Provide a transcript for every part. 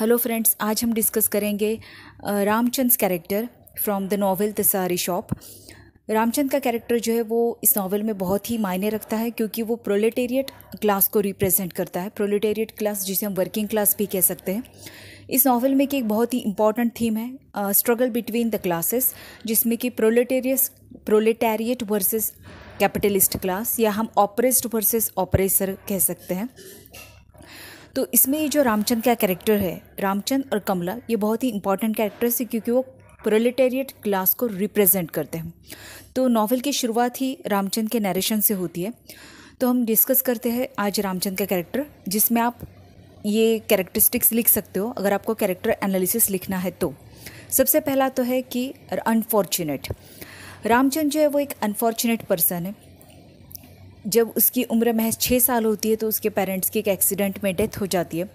hello friends आज हम discuss करेंगे Ramchandra character from the novel the sari shop Ramchand का कैरेक्टर जो है वो इस नावल में बहुत ही मायने रखता है क्योंकि वो प्रोलेटेरिएट क्लास को रिप्रेजेंट करता है प्रोलेटेरिएट क्लास जिसे हम वर्किंग क्लास भी कह सकते हैं इस नावल में कि एक बहुत ही इंपॉर्टेंट थीम है स्ट्रगल बिटवीन द क्लासेस जिसमें कि proletarius proletariat versus capitalist class या हम ऑपरेस्ड वर्सेस ऑपरेसर कह सकते हैं तो इसमें ये जो रामचंद का कैरेक्टर है रामचंद और कमला ये बहुत ही इंपॉर्टेंट कैरेक्टर्स है क्योंकि वो प्रोलेटेरिएट क्लास को रिप्रेजेंट करते हैं तो नॉवल की शुरुआत ही रामचंद के नरेशन से होती है तो हम डिस्कस करते हैं आज रामचंद का कैरेक्टर जिसमें आप ये कैरेक्टरिस्टिक्स लिख सकते हो अगर आपको कैरेक्टर एनालिसिस लिखना है तो सबसे पहला तो है कि अनफॉर्चुनेट रामचंद जो है वो एक अनफॉर्चुनेट पर्सन है जब उसकी उम्र महज छः साल होती है तो उसके पेरेंट्स की एक एक्सीडेंट में डेथ हो जाती है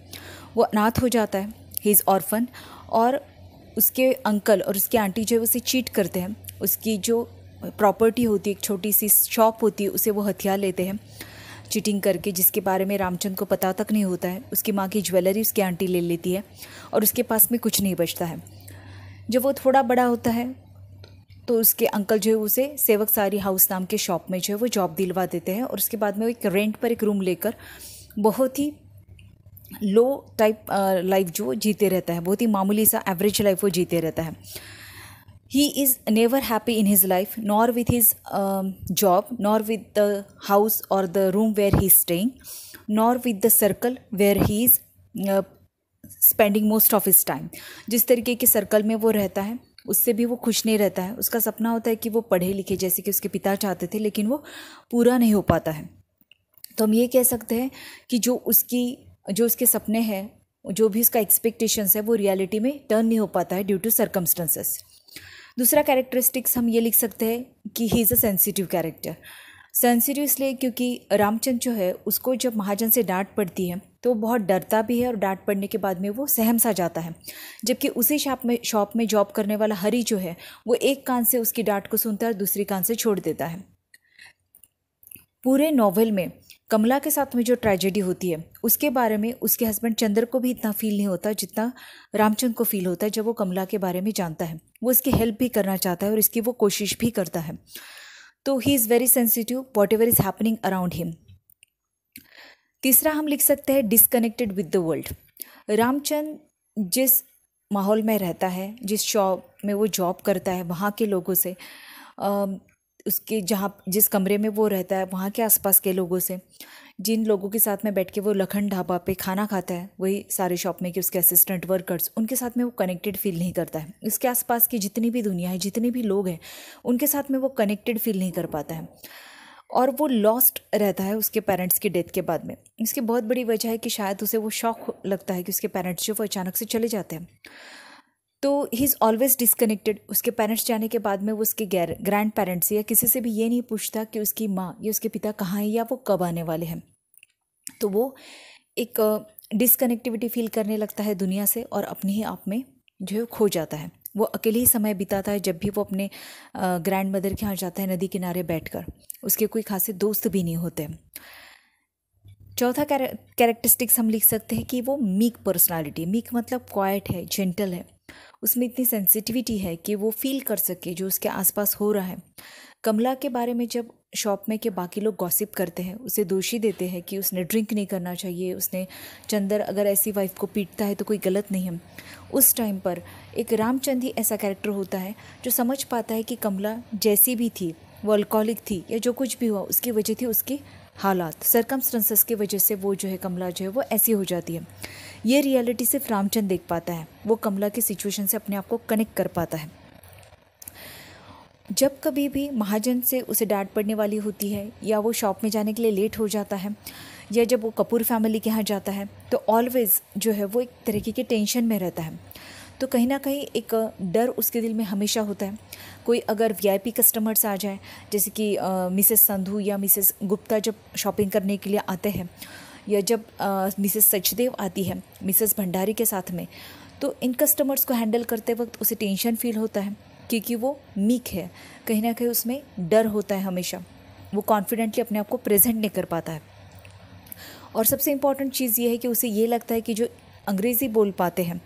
वो अनाथ हो जाता है ही इज़ ऑर्फन और उसके अंकल और उसकी आंटी जो है उसे चीट करते हैं उसकी जो प्रॉपर्टी होती है एक छोटी सी शॉप होती है उसे वो हथियार लेते हैं चीटिंग करके जिसके बारे में रामचंद को पता तक नहीं होता है उसकी माँ की ज्वेलरी उसकी आंटी ले लेती है और उसके पास में कुछ नहीं बचता है जब वो थोड़ा बड़ा होता है तो उसके अंकल जो है उसे सेवक सारी हाउस नाम के शॉप में जो है वो जॉब दिलवा देते हैं और उसके बाद में वो एक रेंट पर एक रूम लेकर बहुत ही लो टाइप लाइफ जो जीते रहता है बहुत ही मामूली सा एवरेज लाइफ वो जीते रहता है he is never happy in his life nor with his um, job nor with the house or the room where he is staying nor with the circle where he is uh, spending most of his time जिस तरीके के circle में वो रहता है उससे भी वो खुश नहीं रहता है उसका सपना होता है कि वो पढ़े लिखे जैसे कि उसके पिता चाहते थे लेकिन वो पूरा नहीं हो पाता है तो हम ये कह सकते हैं कि जो उसकी जो उसके सपने हैं जो भी उसका एक्सपेक्टेशंस है वो रियलिटी में टर्न नहीं हो पाता है ड्यू टू सर्कमस्टेंसेस दूसरा कैरेक्टरिस्टिक्स हम ये लिख सकते हैं कि he is a sensitive character sensitive इसलिए क्योंकि रामचंद्र जो है उसको जब महाजन से डांट पड़ती है तो वो बहुत डरता भी है और डांट पड़ने के बाद में वो सहम सा जाता है जबकि उसी शॉप में शॉप में जॉब करने वाला हरी जो है वो एक कान से उसकी डांट को सुनता है और दूसरी कान से छोड़ देता है पूरे नॉवल में कमला के साथ में जो ट्रेजेडी होती है उसके बारे में उसके हस्बैंड चंद्र को भी इतना फील नहीं होता जितना रामचंद को फील होता है जब वो कमला के बारे में जानता है वो इसकी हेल्प भी करना चाहता है और इसकी वो कोशिश भी करता है तो he is very sensitive whatever is happening around him तीसरा हम लिख सकते हैं disconnected with the world Ramchand जिस माहौल में रहता है जिस शॉप में वो जॉब करता है वहाँ के लोगों से उसके जहाँ जिस कमरे में वो रहता है वहाँ के आसपास के लोगों से जिन लोगों के साथ में बैठ के वो लखन ढाबा पे खाना खाता है वही सारे शॉप में के उसके असिस्टेंट वर्कर्स उनके साथ में वो कनेक्टेड फील नहीं करता है उसके आसपास की जितनी भी दुनिया है जितने भी लोग हैं उनके साथ में वो कनेक्टेड फील नहीं कर पाता है और वो लॉस्ट रहता है उसके पेरेंट्स की डेथ के बाद में इसकी बहुत बड़ी वजह है कि शायद उसे वो शौक लगता है कि उसके पेरेंट्स जो वो अचानक से चले जाते हैं तो ही इज़ ऑलवेज डिसकनेक्टेड उसके पेरेंट्स जाने के बाद में वो उसके ग्रैंड पेरेंट्स या किसी से भी ये नहीं पूछता कि उसकी माँ या उसके पिता कहाँ हैं या वो कब आने वाले हैं तो वो एक डिसकनेक्टिविटी फील करने लगता है दुनिया से और अपने ही आप में जो है खो जाता है वो अकेले ही समय बिताता है जब भी वो अपने ग्रैंड मदर के यहाँ जाता है नदी किनारे बैठकर उसके कोई खासे दोस्त भी नहीं होते चौथा कैरेक्टरिस्टिक्स हम लिख सकते हैं कि वो मीक पर्सनालिटी मीक मतलब क्वाइट है जेंटल है उसमें इतनी सेंसिटिविटी है कि वो फील कर सके जो उसके आसपास हो रहा है कमला के बारे में जब शॉप में कि बाकी लोग गॉसिप करते हैं उसे दोषी देते हैं कि उसने ड्रिंक नहीं करना चाहिए उसने चंदर अगर ऐसी वाइफ को पीटता है तो कोई गलत नहीं है उस टाइम पर एक रामचंद ही ऐसा कैरेक्टर होता है जो समझ पाता है कि कमला जैसी भी थी वो अल्कोहलिक थी या जो कुछ भी हुआ उसकी वजह थी उसकी हालात सरकमस्टेंसेस की वजह से वो जो है कमला जो है वो ऐसी हो जाती है ये रियलिटी सिर्फ रामचंद देख पाता है वो कमला की सिचुएशन से अपने आप को कनेक्ट कर पाता है जब कभी भी महाजन से उसे डांट पड़ने वाली होती है या वो शॉप में जाने के लिए लेट हो जाता है या जब वो कपूर फैमिली के यहाँ जाता है तो ऑलवेज़ जो है वो एक तरीके के टेंशन में रहता है तो कहीं ना कहीं एक डर उसके दिल में हमेशा होता है कोई अगर वीआईपी कस्टमर्स आ जाए जैसे कि मिसेस संधू या मिसेस गुप्ता जब शॉपिंग करने के लिए आते हैं या जब मिसेस सचदेव आती है मिसेस भंडारी के साथ में तो इन कस्टमर्स को हैंडल करते वक्त उसे टेंशन फील होता है क्योंकि वो मीक है कहीं ना कहीं उसमें डर होता है हमेशा वो कॉन्फिडेंटली अपने आप को प्रेजेंट नहीं कर पाता है और सबसे इम्पॉर्टेंट चीज़ ये है कि उसे ये लगता है कि जो अंग्रेज़ी बोल पाते हैं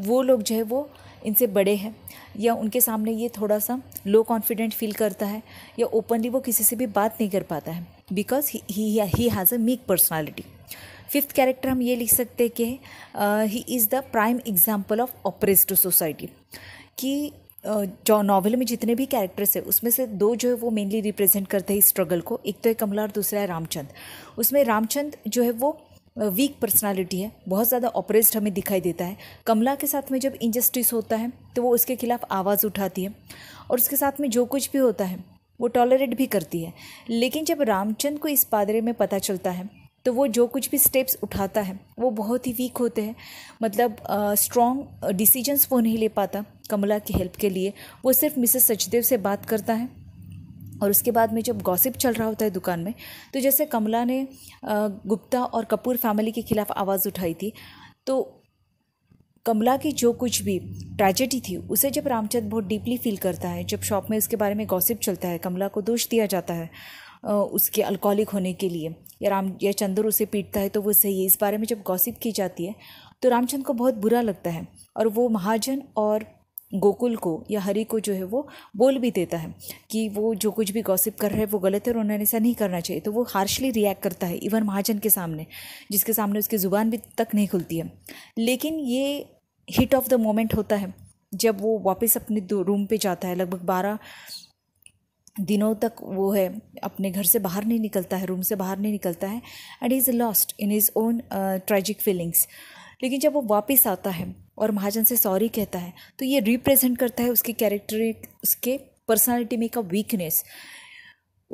वो लोग जो है वो इनसे बड़े हैं या उनके सामने ये थोड़ा सा लो कॉन्फिडेंट फील करता है या ओपनली वो किसी से भी बात नहीं कर पाता है because he has a meek personality fifth character हम ये लिख सकते हैं कि he is the prime example of oppressed society कि जो नावल में जितने भी कैरेक्टर्स है उसमें से दो जो है वो मेनली रिप्रेजेंट करते हैं इस स्ट्रगल को एक तो है कमला और दूसरा है रामचंद उसमें रामचंद जो है वो वीक पर्सनालिटी है बहुत ज़्यादा ऑपरेस्ड हमें दिखाई देता है कमला के साथ में जब इंजस्टिस होता है तो वो उसके खिलाफ आवाज़ उठाती है और उसके साथ में जो कुछ भी होता है वो टॉलरेट भी करती है लेकिन जब रामचंद को इस पादरे में पता चलता है तो वो जो कुछ भी स्टेप्स उठाता है वो बहुत ही वीक होते हैं मतलब स्ट्रॉन्ग डिसीजंस वो नहीं ले पाता कमला की हेल्प के लिए वो सिर्फ मिसेस सचदेव से बात करता है और उसके बाद में जब गॉसिप चल रहा होता है दुकान में तो जैसे कमला ने गुप्ता और कपूर फैमिली के खिलाफ आवाज़ उठाई थी तो कमला की जो कुछ भी ट्रेजेडी थी उसे जब रामचंद्र बहुत डीपली फील करता है जब शॉप में उसके बारे में गॉसिप चलता है कमला को दोष दिया जाता है उसके अल्कोहलिक होने के लिए या राम या चंदर उसे पीटता है तो वो सही है इस बारे में जब गॉसिप की जाती है तो रामचंद्र को बहुत बुरा लगता है और वो महाजन और गोकुल को या हरि को जो है वो बोल भी देता है कि वो जो कुछ भी गॉसिप कर रहे हैं वो गलत है और उन्होंने ऐसा नहीं करना चाहिए तो वो हार्शली रिएक्ट करता है इवन महाजन के सामने जिसके सामने उसकी ज़ुबान भी तक नहीं खुलती है लेकिन ये हिट ऑफ द मोमेंट होता है जब वो वापस अपने रूम पे जाता है लगभग बारह दिनों तक वो है अपने घर से बाहर नहीं निकलता है रूम से बाहर नहीं निकलता है and is lost in his own tragic feelings लेकिन जब वो वापस आता है और महाजन से सॉरी कहता है तो ये रिप्रेजेंट करता है उसके कैरेक्टर उसके पर्सनालिटी में का वीकनेस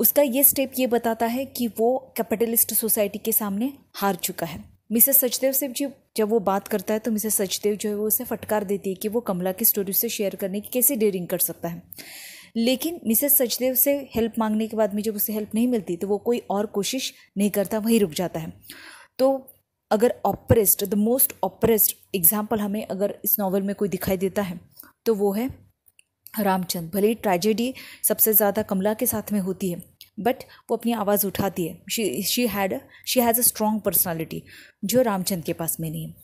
उसका ये स्टेप ये बताता है कि वो कैपिटलिस्ट सोसाइटी के सामने हार चुका है मिसेस सचदेव से जी जब वो बात करता है तो मिसेस सचदेव जो है वो उसे फटकार देती है कि वो कमला की स्टोरी से शेयर करने की कैसे डेयरिंग कर सकता है लेकिन मिसेस सचदेव से हेल्प मांगने के बाद में जब उसे हेल्प नहीं मिलती तो वो कोई और कोशिश नहीं करता वहीं रुक जाता है तो अगर oppressed the most oppressed example हमें अगर इस नावल में कोई दिखाई देता है तो वो है रामचंद भले ही ट्रेजेडी सबसे ज़्यादा कमला के साथ में होती है बट वो अपनी आवाज़ उठाती है she she had she has a strong personality जो रामचंद के पास में नहीं है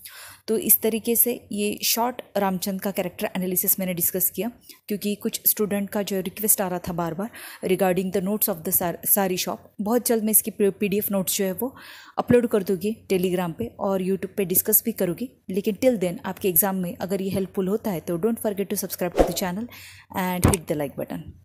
तो इस तरीके से ये शॉर्ट रामचंद का कैरेक्टर एनालिसिस मैंने डिस्कस किया क्योंकि कुछ स्टूडेंट का जो रिक्वेस्ट आ रहा था बार बार regarding the notes of the sari shop बहुत जल्द मैं इसकी पीडीएफ नोट्स जो है वो अपलोड कर दूँगी टेलीग्राम पे और यूट्यूब पे डिस्कस भी करूँगी लेकिन टिल देन आपके एग्ज़ाम में अगर ये हेल्पफुल होता है तो don't forget to subscribe to the channel and hit the like button